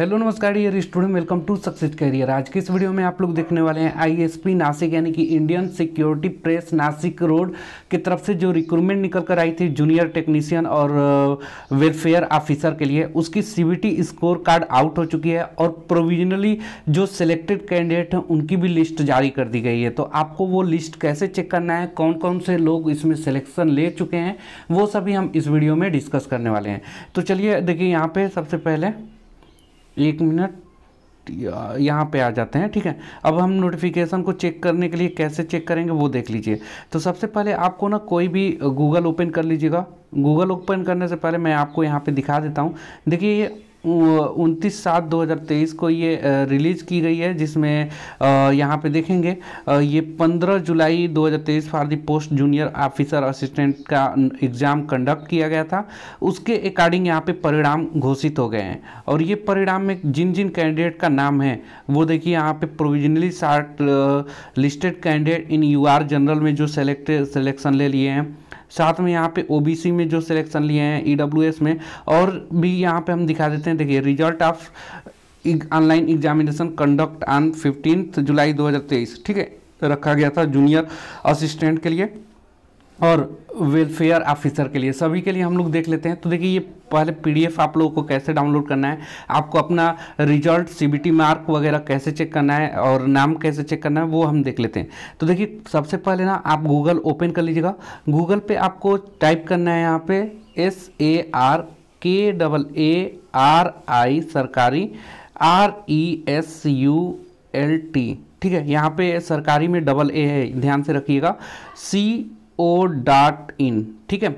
hello नमस्कार ये student welcome to success career आज के इस वीडियो में आप लोग देखने वाले हैं आईएसपी नासिक यानी कि Indian security press Nashik road की तरफ से जो रिक्रूटमेंट निकल कर आई थी जूनियर टेक्नीशियन और वेलफेयर ऑफिसर के लिए उसकी सीबीटी स्कोर कार्ड आउट हो चुकी है और प्रोविजनली जो सिलेक्टेड कैंडिडेट हैं उनकी भी लिस्ट जारी कर दी गई है तो आपको वो लिस्ट कैसे चेक करना है कौन कौन से लोग इसमें सिलेक्शन ले चुके हैं वो सभी हम इस वीडियो में डिस्कस करने वाले हैं तो चलिए देखिए यहाँ पर सबसे पहले एक मिनट यहाँ पे आ जाते हैं ठीक है अब हम नोटिफिकेशन को चेक करने के लिए कैसे चेक करेंगे वो देख लीजिए तो सबसे पहले आपको ना कोई भी गूगल ओपन कर लीजिएगा गूगल ओपन करने से पहले मैं आपको यहाँ पे दिखा देता हूँ देखिए ये उनतीस सात 2023 को ये रिलीज़ की गई है जिसमें यहाँ पे देखेंगे ये 15 जुलाई 2023 for the post junior officer assistant का एग्ज़ाम कंडक्ट किया गया था उसके अकॉर्डिंग यहाँ पे परिणाम घोषित हो गए हैं और ये परिणाम में जिन जिन कैंडिडेट का नाम है वो देखिए यहाँ पे provisionally short listed candidate in U general में जो सेलेक्ट सेलेक्शन ले लिए हैं साथ में यहाँ पे ओबीसी में जो सिलेक्शन लिए हैं ईडब्ल्यूएस e में और भी यहाँ पे हम दिखा देते हैं देखिए result of online examination conduct on fifteen July 2023 ठीक है तो रखा गया था जूनियर असिस्टेंट के लिए और वेलफेयर ऑफिसर के लिए सभी के लिए हम लोग देख लेते हैं तो देखिए ये पहले पीडीएफ आप लोगों को कैसे डाउनलोड करना है आपको अपना रिजल्ट सीबीटी मार्क वगैरह कैसे चेक करना है और नाम कैसे चेक करना है वो हम देख लेते हैं तो देखिए सबसे पहले ना आप गूगल ओपन कर लीजिएगा गूगल पे आपको टाइप करना है यहाँ पे S A R K double A R I सरकारी R E S U L T ठीक है यहाँ पे सरकारी में डबल ए है ध्यान से रखिएगा सी ओ डॉट इन ठीक है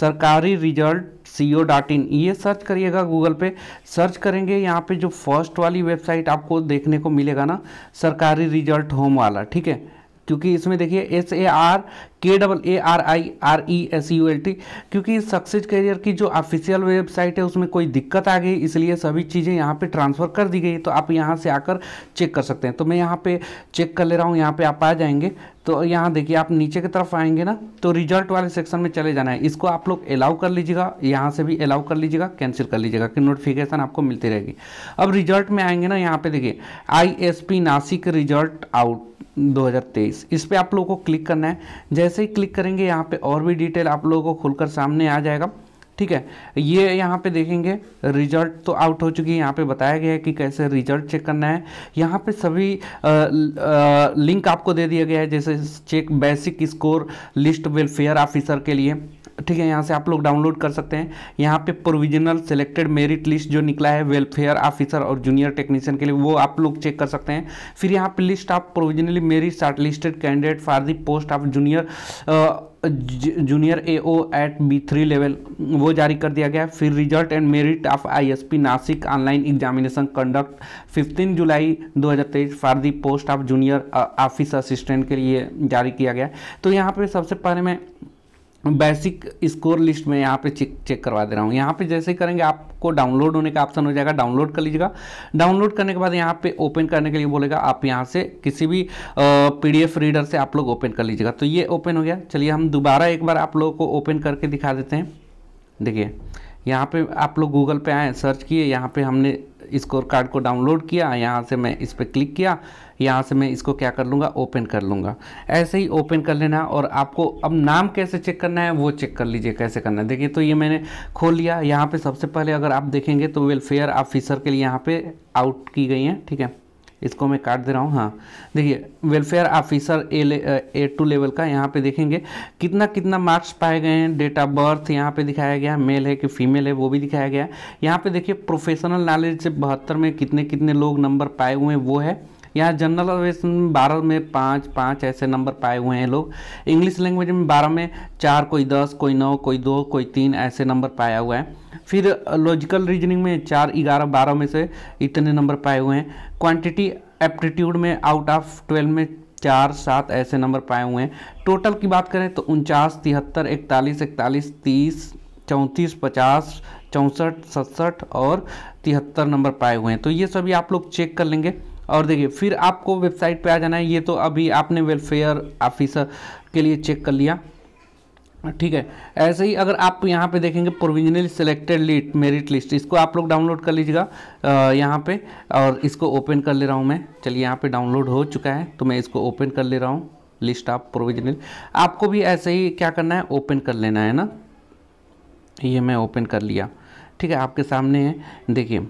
सरकारी result C O dot in ये सर्च करिएगा गूगल पे सर्च करेंगे यहाँ पे जो फर्स्ट वाली वेबसाइट आपको देखने को मिलेगा ना सरकारी रिजल्ट होम वाला ठीक है क्योंकि इसमें देखिए S A R K double A R I R E S U L T क्योंकि सक्सेस करियर की जो ऑफिशियल वेबसाइट है उसमें कोई दिक्कत आ गई इसलिए सभी चीज़ें यहाँ पे ट्रांसफ़र कर दी गई तो आप यहाँ से आकर चेक कर सकते हैं तो मैं यहाँ पे चेक कर ले रहा हूँ यहाँ पे आप आ जाएंगे तो यहाँ देखिए आप नीचे की तरफ आएंगे ना तो रिजल्ट वाले सेक्शन में चले जाना है इसको आप लोग अलाउ कर लीजिएगा यहाँ से भी अलाउ कर लीजिएगा कैंसिल कर लीजिएगा कि नोटिफिकेशन आपको मिलती रहेगी अब रिजल्ट में आएंगे ना यहाँ पे देखिए आई नासिक रिजल्ट आउट 2023 इस पर आप लोगों को क्लिक करना है जैसे ही क्लिक करेंगे यहाँ पे और भी डिटेल आप लोगों को खुलकर सामने आ जाएगा ठीक है ये यहाँ पे देखेंगे रिजल्ट तो आउट हो चुकी है यहाँ पे बताया गया है कि कैसे रिजल्ट चेक करना है यहाँ पे सभी आ, आ, लिंक आपको दे दिया गया है जैसे check basic score list welfare officer के लिए ठीक है यहाँ से आप लोग डाउनलोड कर सकते हैं यहाँ पे प्रोविजनल सिलेक्टेड मेरिट लिस्ट जो निकला है वेलफेयर ऑफिसर और जूनियर टेक्नीशियन के लिए वो आप लोग चेक कर सकते हैं फिर यहाँ पे list of provisionally merit short listed candidate for the post of junior junior A O eight B three level वो जारी कर दिया गया फिर result and merit of ISP Nashik online examination conduct 15 July 2023 for the post of junior office assistant के लिए जारी किया गया तो यहाँ पे सबसे पहले मैं बेसिक स्कोर लिस्ट में यहाँ पे चेक चेक करवा दे रहा हूँ यहाँ पे जैसे करेंगे आपको डाउनलोड होने का ऑप्शन हो जाएगा डाउनलोड कर लीजिएगा डाउनलोड करने के बाद यहाँ पे ओपन करने के लिए बोलेगा आप यहाँ से किसी भी पीडीएफ रीडर से आप लोग ओपन कर लीजिएगा तो ये ओपन हो गया चलिए हम दोबारा एक बार आप लोगों को ओपन करके दिखा देते हैं देखिए यहाँ पर आप लोग गूगल पर आए सर्च किए यहाँ पर हमने स्कोर कार्ड को डाउनलोड किया यहाँ से मैं इस पर क्लिक किया यहाँ से मैं इसको क्या कर लूँगा ओपन कर लूँगा ऐसे ही ओपन कर लेना और आपको अब नाम कैसे चेक करना है वो चेक कर लीजिए कैसे करना है देखिए तो ये मैंने खोल लिया यहाँ पर सबसे पहले अगर आप देखेंगे तो वेलफेयर ऑफिसर के लिए यहाँ पर आउट की गई हैं ठीक है इसको मैं काट दे रहा हूँ हाँ देखिए welfare officer A A two level का यहाँ पे देखेंगे कितना कितना मार्क्स पाए गए हैं डेट ऑफ बर्थ यहाँ पे दिखाया गया मेल है कि फीमेल है वो भी दिखाया गया यहाँ पे देखिए प्रोफेशनल नॉलेज से बहत्तर में कितने कितने लोग नंबर पाए हुए हैं वो है यहाँ जनरल में बारह में पाँच पाँच ऐसे नंबर पाए हुए हैं लोग इंग्लिश लैंग्वेज में बारह में चार कोई दस कोई नौ कोई दो कोई तीन ऐसे नंबर पाया हुआ है फिर लॉजिकल रीजनिंग में चार ग्यारह बारह में से इतने नंबर पाए हुए हैं क्वान्टिटी एप्टीट्यूड में आउट ऑफ ट्वेल्व में चार सात ऐसे नंबर पाए हुए हैं टोटल की बात करें तो उनचास तिहत्तर इकतालीस इकतालीस तीस चौंतीस पचास चौंसठ सड़सठ और तिहत्तर नंबर पाए हुए हैं तो ये सभी आप लोग चेक कर लेंगे और देखिए फिर आपको वेबसाइट पे आ जाना है ये तो अभी आपने वेलफेयर ऑफिसर के लिए चेक कर लिया ठीक है ऐसे ही अगर आप यहाँ पे देखेंगे provisionally selected list merit list इसको आप लोग डाउनलोड कर लीजिएगा यहाँ पे और इसको ओपन कर ले रहा हूँ मैं चलिए यहाँ पे डाउनलोड हो चुका है तो मैं इसको ओपन कर ले रहा हूँ लिस्ट ऑफ प्रोविजनल आपको भी ऐसे ही क्या करना है ओपन कर लेना है ना ये मैं ओपन कर लिया ठीक है आपके सामने है देखिए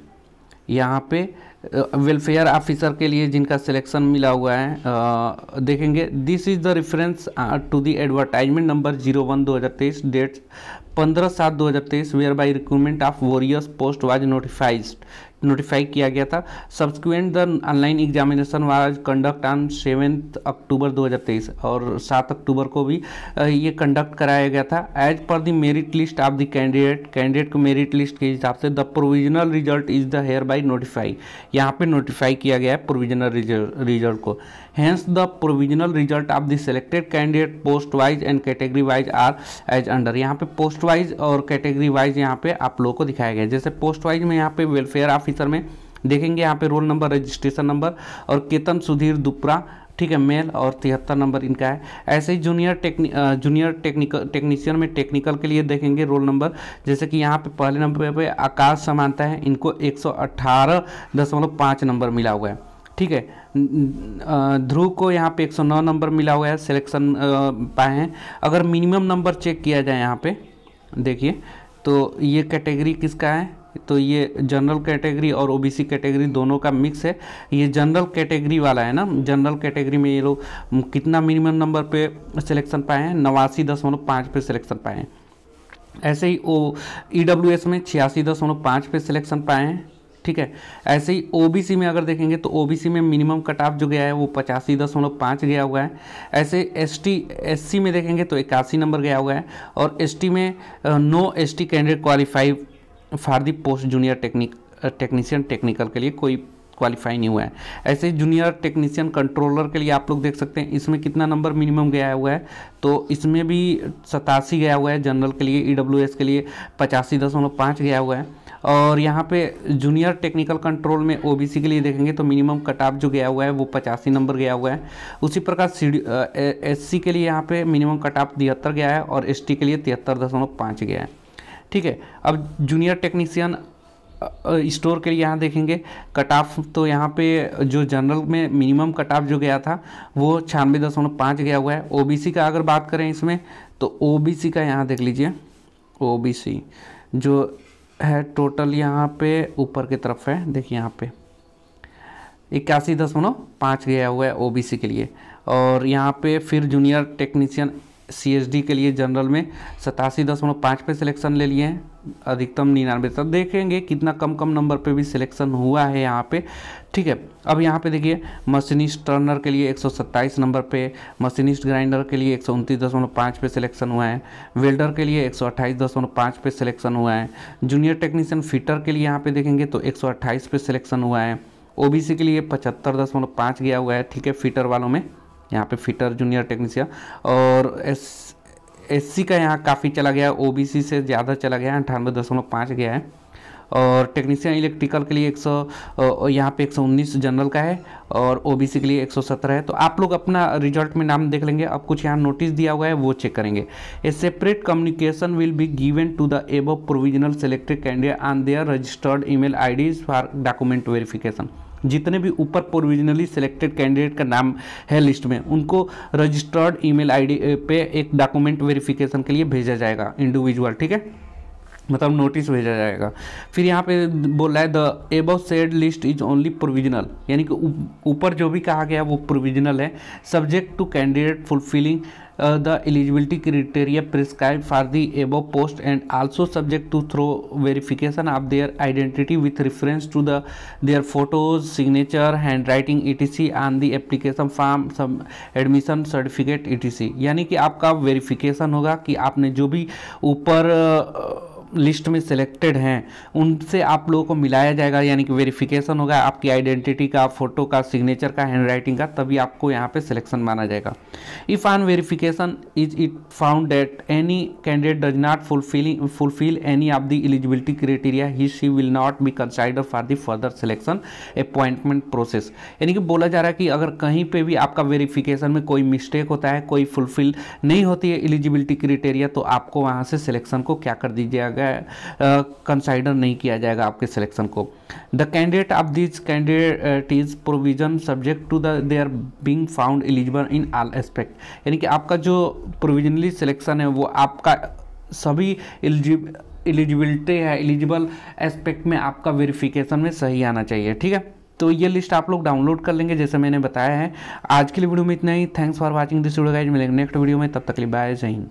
यहाँ पे वेलफेयर ऑफिसर के लिए जिनका सिलेक्शन मिला हुआ है आ, देखेंगे this is the reference to the advertisement number zero one दो हज़ार तेईस डेट पंद्रह सात दो हज़ार तेईस whereby recruitment of warriors post was notifies notify किया गया था subsequent the online examination was conduct on seventh October 2023 और सात अक्टूबर को भी ये कंडक्ट कराया गया था as per the merit list of the candidate candidate को मेरिट लिस्ट के हिसाब से the provisional result is the hereby notify यहाँ पे नोटिफाई किया गया है प्रोविजनल रिजल्ट को hence the provisional result of the selected candidate post wise and category wise are as under यहाँ पे पोस्ट वाइज और कैटेगरी वाइज यहाँ पे आप लोगों को दिखाया गया जैसे पोस्ट वाइज में यहाँ पे वेलफेयर ऑफिसर में देखेंगे यहाँ पे रोल नंबर रजिस्ट्रेशन नंबर और केतन सुधीर दुपरा ठीक है मेल और तिहत्तर नंबर इनका है ऐसे ही junior techni junior technical technician में टेक्निकल के लिए देखेंगे रोल नंबर जैसे कि यहाँ पे पहले नंबर पे आकाश समानता है इनको एक नंबर मिला हुआ है ठीक है ध्रुव को यहाँ पे 109 नंबर मिला हुआ है सिलेक्शन पाए हैं अगर मिनिमम नंबर चेक किया जाए यहाँ पे देखिए तो ये कैटेगरी किसका है तो ये जनरल कैटेगरी और ओबीसी कैटेगरी दोनों का मिक्स है ये जनरल कैटेगरी वाला है ना जनरल कैटेगरी में ये लोग कितना मिनिमम नंबर पे सिलेक्शन पाए हैं नवासी दशमलव पाँच पे सिलेक्शन पाए हैं ऐसे ही ओ ई e में छियासी दशमलव पाँच पे सिलेक्शन पाए हैं ठीक है ऐसे ही ओबीसी में अगर देखेंगे तो ओबीसी में मिनिमम कट ऑफ जो गया है वो पचासी दशमलव पाँच गया हुआ है ऐसे एसटी एससी में देखेंगे तो इक्यासी नंबर गया हुआ है और एसटी में no ST candidate qualify for the post junior technic technician technical के लिए कोई क्वालिफाई नहीं हुआ है ऐसे जूनियर टेक्नीशियन कंट्रोलर के लिए आप लोग देख सकते हैं इसमें कितना नंबर मिनिमम गया हुआ है तो इसमें भी सतासी गया हुआ है जनरल के लिए ई e के लिए पचासी दशमलव पाँच गया हुआ है और यहाँ पे जूनियर टेक्निकल कंट्रोल में ओबीसी के लिए देखेंगे तो मिनिमम कट ऑफ जो गया हुआ है वो पचासी नंबर गया हुआ है उसी प्रकार सी एससी के लिए यहाँ पे मिनिमम कट ऑफ तिहत्तर गया है और एसटी के लिए तिहत्तर दशमलव पाँच गया है ठीक है अब जूनियर टेक्नीशियन स्टोर के लिए यहाँ देखेंगे कट ऑफ तो यहाँ पे जो जनरल में मिनिमम कट ऑफ जो गया था वो छियानवे दशमलव पाँच गया हुआ है ओबीसी का अगर बात करें इसमें तो ओबीसी का यहाँ देख लीजिए ओबीसी जो है टोटल यहाँ पे ऊपर की तरफ है देखिए यहाँ पे इक्यासी दशमलव पाँच गया हुआ है ओबीसी के लिए और यहाँ पे फिर जूनियर टेक्नीशियन सी के लिए जनरल में सतासी दशमलव पाँच पे सिलेक्शन ले लिए हैं अधिकतम निन्यानवे तक देखेंगे कितना कम कम नंबर पे भी सिलेक्शन हुआ है यहाँ पे ठीक है अब यहाँ पे देखिए मशीनिस्ट टर्नर के लिए सत्ताईस नंबर पे मशीनिस्ट ग्राइंडर के लिए एक पे सिलेक्शन हुआ है वेल्डर के लिए पाँच पे सिलेक्शन हुआ है जूनियर टेक्नीशियन फिटर के लिए यहाँ पर देखेंगे तो अट्ठाईस पे सिलेक्शन हुआ है सी के लिए पचहत्तर दशमलव पाँच गया हुआ है ठीक है फिटर वालों में यहाँ पे फिटर जूनियर टेक्नीसियन और एस एस का यहाँ काफ़ी चला गया ओ से ज़्यादा चला गया अंठानवे दशमलव पाँच गया है और टेक्नीशियन इलेक्ट्रिकल के लिए एक सौ यहाँ पे उन्नीस जनरल का है और ओबीसी के लिए 117 है तो आप लोग अपना रिजल्ट में नाम देख लेंगे अब कुछ यहाँ नोटिस दिया हुआ है वो चेक करेंगे a separate communication will be given to the एब provisional selected candidate on their registered email IDs for document verification जितने भी ऊपर प्रोविजनली सेलेक्टेड कैंडिडेट का नाम है लिस्ट में उनको रजिस्टर्ड आई डी पे एक डॉक्यूमेंट वेरिफिकेशन के लिए भेजा जाएगा इंडिविजुअल ठीक है मतलब नोटिस भेजा जाएगा फिर यहाँ पे बोला है the above said list is only provisional यानी कि ऊपर जो भी कहा गया वो प्रोविजनल है subject to candidate fulfilling the eligibility criteria prescribe for the above post and also subject to thorough verification of their identity with reference to the their photos signature handwriting E T C on the application form सब admission certificate E T C यानी कि आपका verification होगा कि आपने जो भी ऊपर uh, लिस्ट में सिलेक्टेड हैं उनसे आप लोगों को मिलाया जाएगा यानी कि वेरिफिकेशन होगा आपकी आइडेंटिटी का फोटो का सिग्नेचर का हैंड राइटिंग का तभी आपको यहाँ पे सिलेक्शन माना जाएगा if on verification is it found that any candidate does not fulfilling fulfill any of the eligibility criteria he she will not be consider for the further selection appointment process यानी कि बोला जा रहा है कि अगर कहीं पर भी आपका वेरीफिकेशन में कोई मिस्टेक होता है कोई फुलफिल नहीं होती है एलिजिबिलिटी क्रिटेरिया तो आपको वहाँ से सिलेक्शन को क्या कर दीजिएगा कंसाइडर नहीं किया जाएगा आपके सिलेक्शन को the candidate of this candidate is provision subject to the they are being found eligible in all aspect यानी कि आपका जो प्रोविजनली सिलेक्शन है वो आपका सभी एलिजिब एलिजिबिलिटी है एलिजिबल एस्पेक्ट में आपका वेरिफिकेशन में सही आना चाहिए ठीक है तो ये लिस्ट आप लोग डाउनलोड कर लेंगे जैसे मैंने बताया है आज के लिए वीडियो में इतना ही thanks for watching this video guys मिलेंगे नेक्स्ट वीडियो में तब तक के लिए बाय जय हिंद